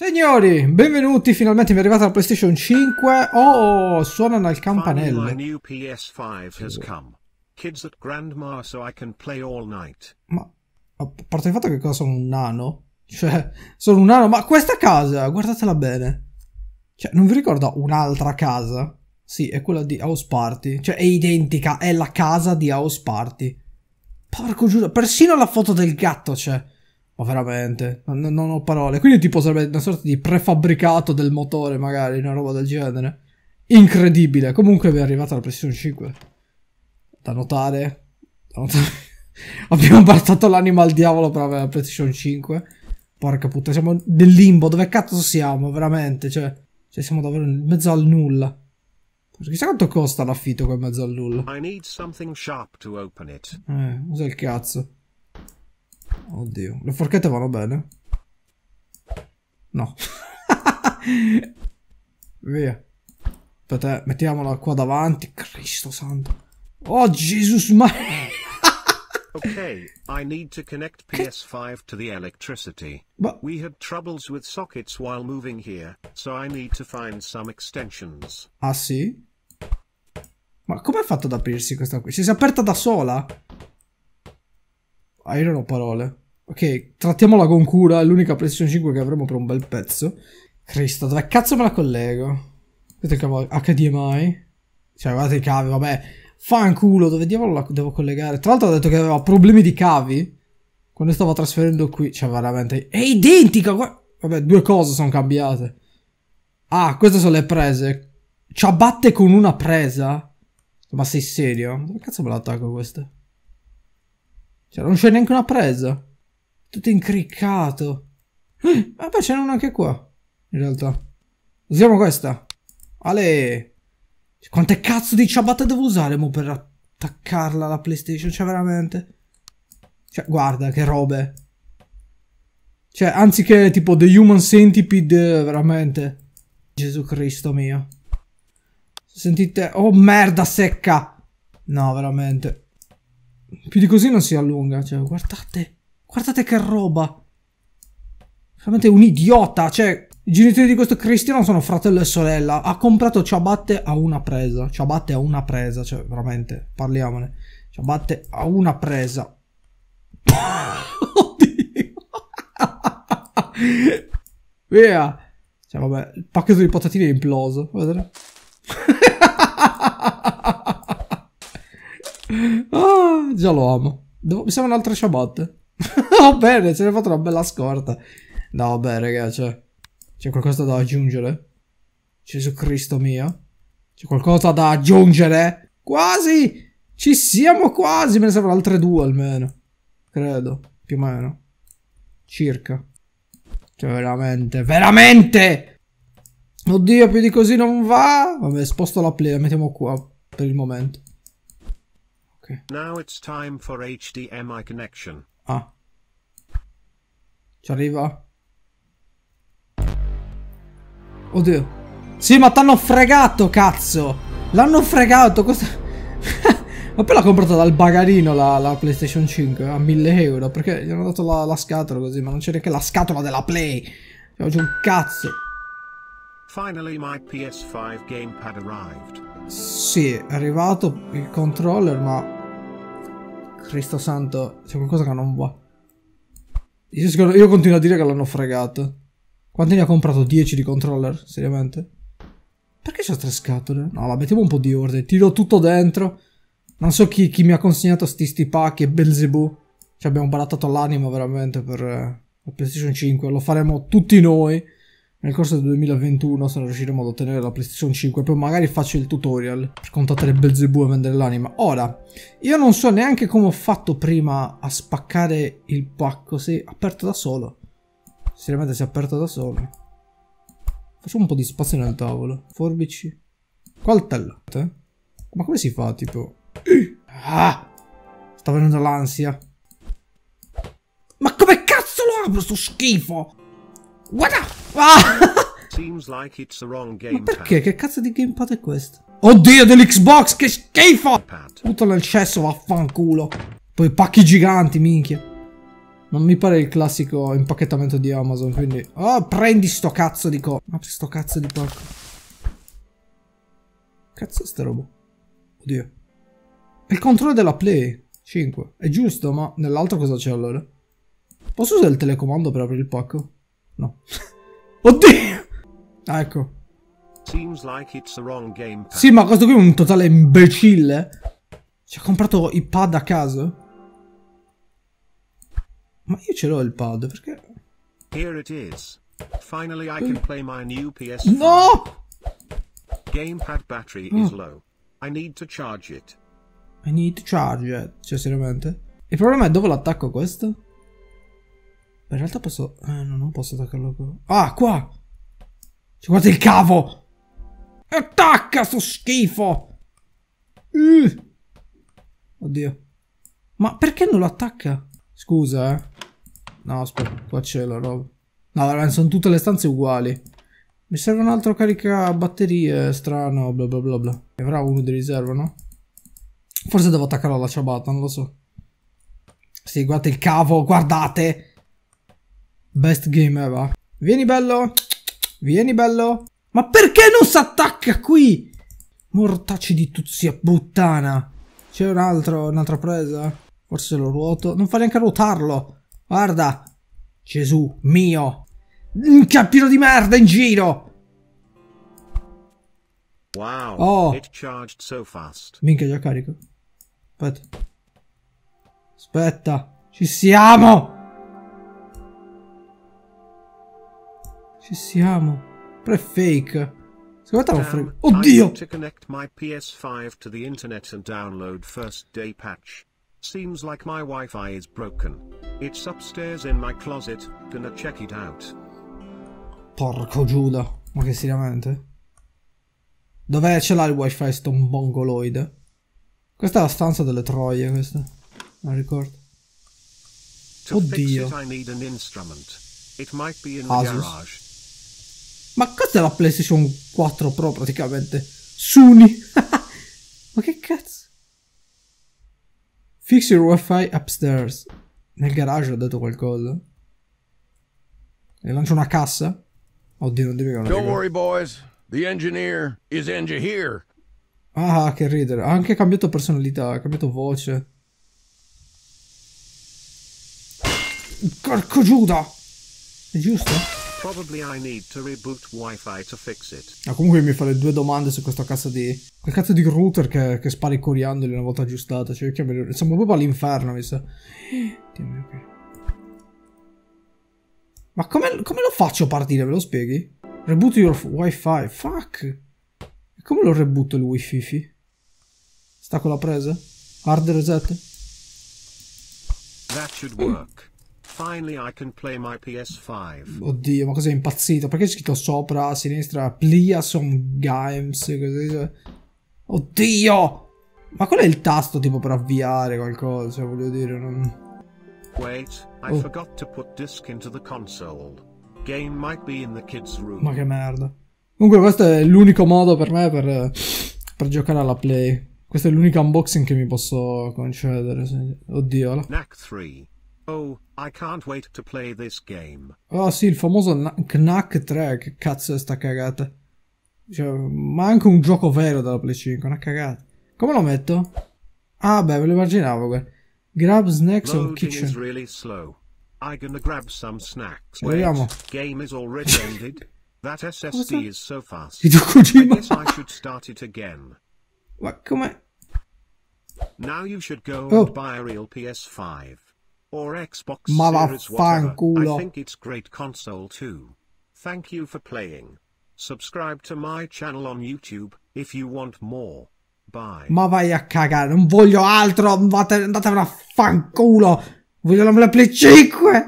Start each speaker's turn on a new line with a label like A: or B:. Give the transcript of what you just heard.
A: Signori, benvenuti, finalmente mi è arrivata la PlayStation 5. Oh, oh suonano il campanello.
B: Grandma, so ma
A: a parte il fatto che cosa sono un nano? Cioè, sono un nano, ma questa casa, guardatela bene. Cioè, non vi ricordo un'altra casa? Sì, è quella di House Party. Cioè, è identica, è la casa di House Party. Porco giuro, persino la foto del gatto c'è. Cioè. Ma veramente, non, non, ho parole. Quindi tipo sarebbe una sorta di prefabbricato del motore, magari, una roba del genere. Incredibile. Comunque vi è arrivata la PlayStation 5. Da notare. Da notare. Abbiamo portato l'anima al diavolo per avere la PlayStation 5. Porca puttana, siamo nel limbo. Dove cazzo siamo, veramente? Cioè, cioè siamo davvero in mezzo al nulla. Chissà quanto costa l'affitto qua in mezzo al nulla. Eh, usa il cazzo. Oddio, le forchette vanno bene? No. Via. Aspetta, mettiamola qua davanti. Cristo santo. Oh, Jesus, ma... okay,
B: I need to connect PS5 to the electricity. Ma... We had troubles with sockets while moving here, so I need to find some extensions.
A: Ah, sì? Ma come ha fatto ad aprirsi questa qui? Si è aperta da sola? Ah, io non ho parole. Ok, trattiamola con cura, è l'unica PlayStation 5 che avremo per un bel pezzo. Cristo, dove cazzo me la collego? Questo è il cavo HDMI. Cioè, guardate i cavi, vabbè. Fanculo, dove diavolo la devo collegare? Tra l'altro ha detto che aveva problemi di cavi. Quando stavo trasferendo qui, cioè veramente... È identica! Vabbè, due cose sono cambiate. Ah, queste sono le prese. Ci abbatte con una presa? Ma sei serio? Dove cazzo me l'attacco questo? Cioè, non c'è neanche una presa. Tutto incriccato. Eh, ah, beh, ce n'è una anche qua. In realtà. Usiamo questa. Ale. Cioè, quante cazzo di ciabatte devo usare mo per attaccarla alla PlayStation? Cioè, veramente. Cioè, guarda che robe. Cioè, anziché tipo The Human Centipede, veramente. Gesù Cristo mio. Sentite. Oh, merda secca. No, veramente. Più di così non si allunga. Cioè, guardate, guardate che roba. Veramente un idiota. Cioè, i genitori di questo cristiano sono fratello e sorella. Ha comprato ciabatte a una presa. Ciabatte a una presa. Cioè, veramente, parliamone. Ciabatte a una presa.
B: Oddio.
A: Via. Cioè, vabbè, il pacchetto di patatine è imploso. Vedete? Ah, già lo amo. Devo... Mi serve altre ciabatta. Va bene, ce ne fatto una bella scorta. No, vabbè, ragazzi. Cioè, c'è qualcosa da aggiungere? Gesù Cristo mio. C'è qualcosa da aggiungere? Quasi! Ci siamo quasi! Me ne servono altre due almeno. Credo. Più o meno. Circa. Cioè, veramente, veramente! Oddio, più di così non va! Vabbè, sposto la play, la mettiamo qua per il momento.
B: Now it's time for HDMI connection.
A: Ah. Ci arriva? Oddio. Sì, ma t'hanno fregato, cazzo! L'hanno fregato, questo... ma poi l'ha comprata dal bagarino la, la, PlayStation 5 a 1000 euro, perché gli hanno dato la, la scatola così, ma non c'è neanche la scatola della Play! Cioè, un cazzo!
B: Finally my PS5 gamepad arrived.
A: Sì, è arrivato il controller, ma Cristo santo, c'è qualcosa che non va. Io, secondo, io continuo a dire che l'hanno fregato. Quanti ne ha comprato? 10 di controller? Seriamente? Perché c'ho tre scatole? No, la mettiamo un po' di ordine. Tiro tutto dentro. Non so chi, chi mi ha consegnato sti sti pacchi e Belzebù. Ci abbiamo barattato l'anima veramente per, per eh, PlayStation 5. Lo faremo tutti noi. Nel corso del 2021, se non riusciremo ad ottenere la PlayStation 5, poi magari faccio il tutorial per contattare Belzebù e vendere l'anima. Ora, io non so neanche come ho fatto prima a spaccare il pacco, si è aperto da solo. Seriamente si è aperto da solo. Facciamo un po' di spazio nel tavolo. Forbici. Coltello. Eh? Ma come si fa, tipo... Ah! Sta venendo l'ansia. Ma come cazzo lo apro sto schifo? What ah!
B: like Ma perché?
A: Che cazzo di gamepad è questo? Oddio dell'Xbox, che schifo! Tutto nel cesso, vaffanculo. Poi pacchi giganti, minchia. Non mi pare il classico impacchettamento di Amazon, quindi... Oh, prendi sto cazzo di co... Apri sto cazzo di pacco. Cazzo sta roba? Oddio. Il controllo della Play. 5. È giusto, ma nell'altro cosa c'è allora? Posso usare il telecomando per aprire il pacco? No. Oddio! Ah, ecco.
B: Sì, ma
A: questo qui è un totale imbecille. Ci ha comprato i pad a caso? Ma io ce l'ho il pad, perché...
B: Here it is. Finally I can play my new PS. No! Gamepad battery no. Mm. is low. I need to charge it.
A: I need to charge it, cioè seriamente. Il problema è dove l'attacco questo? Ma in realtà posso... Eh, no, non posso attaccarlo qua. Ah, qua! Ci cioè, guarda il cavo! Attacca, sto schifo! Uh. Oddio. Ma perché non lo attacca? Scusa, eh. No, aspetta, qua c'è la roba. No, sono tutte le stanze uguali. Mi serve un altro carica batterie, strano, bla bla bla bla. Ne avrà uno di riserva, no? Forse devo attaccarlo alla ciabatta, non lo so. Sì, guardate il cavo, guardate! Best game ever. Vieni bello. Vieni bello. Ma perché non si attacca qui? Mortacci di tuzia puttana. C'è un altro, un'altra presa. Forse lo ruoto. Non fa neanche ruotarlo. Guarda. Gesù mio. Un cappino di merda in giro.
B: Wow. Oh. It charged so fast.
A: Minchia già carico. Aspetta. Aspetta. Ci siamo. Ci siamo. Prefake. Secondo te offre... Oddio! to
B: connect my PS5 to the internet and download first day patch. Seems like my wi is broken. It's upstairs in my closet, gonna check it out.
A: Porco Giuda. Ma che seriamente? Dov'è ce l'ha il wifi sto mongoloide? Questa è la stanza delle troie, questa. Non ricordo. Oddio. It,
B: I need an instrument. It might be in the garage.
A: Ma cazzo la PlayStation 4 Pro praticamente? Suni! Ma che cazzo? Fix your wifi upstairs. Nel garage ho detto qualcosa. E lancio una cassa? Oddio, non devi Don't worry
B: boys, the engineer is engineer.
A: Ah, che ridere. Ha anche cambiato personalità, ha cambiato voce. Porco Giuda! È giusto? Ma ah, comunque mi fa le due domande su questa cazzo di... Quel cazzo di router che, che spara i coriandoli una volta aggiustata. Cioè, che me... siamo proprio all'inferno, mi sa. Ma come, come lo faccio a partire, Ve lo spieghi? Reboot your wifi. Fuck. come lo reboot il wifi? Sta con la presa? Hard reset?
B: That should work. PS5. Oddio, ma cos'è
A: impazzito? Perché c'è scritto sopra, a sinistra, Plia some games? Così? Cioè. Oddio! Ma qual è il tasto tipo per avviare qualcosa? Voglio dire, non...
B: Wait, I oh. forgot to put disc into the console. Game might be in the kids
A: room. Ma che merda. Comunque questo è l'unico modo per me per, per giocare alla Play. Questo è l'unico unboxing che mi posso concedere. Oddio. La... 3.
B: Oh, I can't wait to play this game.
A: Ah, sì, il famoso Knack 3, che cazzo è sta cagata? Cioè, ma anche un gioco vero dalla Play 5, una cagata. Come lo metto? Ah, beh, ve lo immaginavo, guarda. Grab snacks on kitchen.
B: Really grab some snacks. Vediamo. Game is already ended. That SSD is so fast. I guess I should start it again. Ma come? Now you should go oh. and buy a real PS5. or Xbox Ma Series whatever. I think it's great console too. Thank you for playing. Subscribe to my channel on YouTube if you want more.
A: Bye. Ma vai a cagare, non voglio altro, andate, andatevene a fanculo. Voglio la Play 5.